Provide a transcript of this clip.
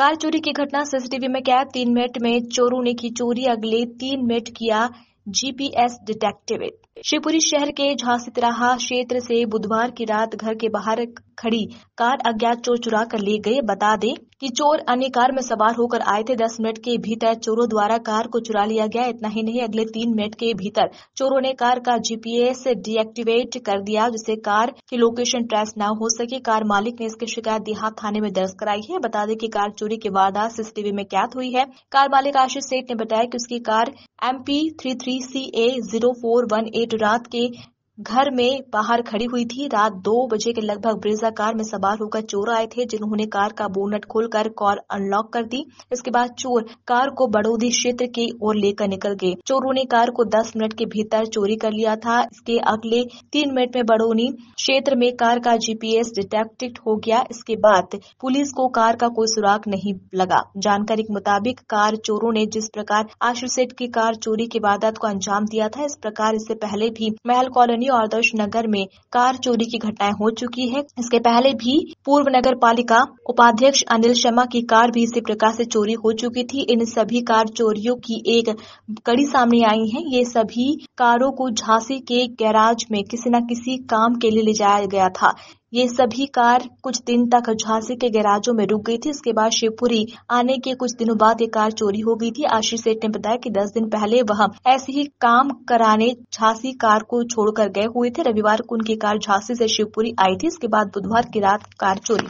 car चोरी की घटना सीसीटीवी में कैद तीन मिनट में चोरों ने की चोरी अगले तीन मिनट किया जीपीएस डिटेक्टिव शिवपुरी शहर के झांसी तिराहा क्षेत्र से बुधवार की रात घर के बाहर खड़ी कार अज्ञात चोर चुरा कर ले गए बता दें कि चोर अन्य कार में सवार होकर आए थे दस मिनट के भीतर चोरों द्वारा कार को चुरा लिया गया इतना ही नहीं अगले तीन मिनट के भीतर चोरों ने कार का जीपीएस डीएक्टिवेट कर दिया जिससे कार की लोकेशन ट्रेस न हो सके कार मालिक ने इसकी शिकायत देहात थाने में दर्ज कराई है बता दें कि कार चोरी की वारदात सीसीटीवी में कैद हुई है कार मालिक आशीष सेठ ने बताया कि उसकी car M P three three C A zero four one eight रात के घर में बाहर खड़ी हुई थी रात दो बजे के लगभग ब्रिजा कार में सवार होकर चोर आए थे जिन्होंने कार का बोनट खोलकर कार अनलॉक कर दी इसके बाद चोर कार को बड़ौदी क्षेत्र की ओर लेकर निकल गए चोरों ने कार को दस मिनट के भीतर चोरी कर लिया था इसके अगले तीन मिनट में बड़ौनी क्षेत्र में कार का जीपीएस डिटेक्टेड हो गया इसके बाद पुलिस को कार का कोई सुराग नहीं लगा जानकारी के मुताबिक कार चोरों ने जिस प्रकार आशु सेठ की कार चोरी की वारदात को अंजाम दिया था इस प्रकार इससे पहले भी महल कॉलोनी और नगर में कार चोरी की घटनाएं हो चुकी है इसके पहले भी पूर्व नगर पालिका उपाध्यक्ष अनिल शर्मा की कार भी इसी प्रकार से चोरी हो चुकी थी इन सभी कार चोरियों की एक कड़ी सामने आई है ये सभी कारों को झांसी के गैराज में किसी न किसी काम के लिए ले जाया गया था ये सभी कार कुछ दिन तक झांसी के गैराजों में रुक गई थी इसके बाद शिवपुरी आने के कुछ दिनों बाद ये कार चोरी हो गई थी आशीष सेठ ने बताया कि 10 दिन पहले वह ऐसे ही काम कराने झांसी कार को छोड़कर गए हुए थे रविवार को उनकी कार झांसी से शिवपुरी आई थी इसके बाद बुधवार की रात कार चोरी हो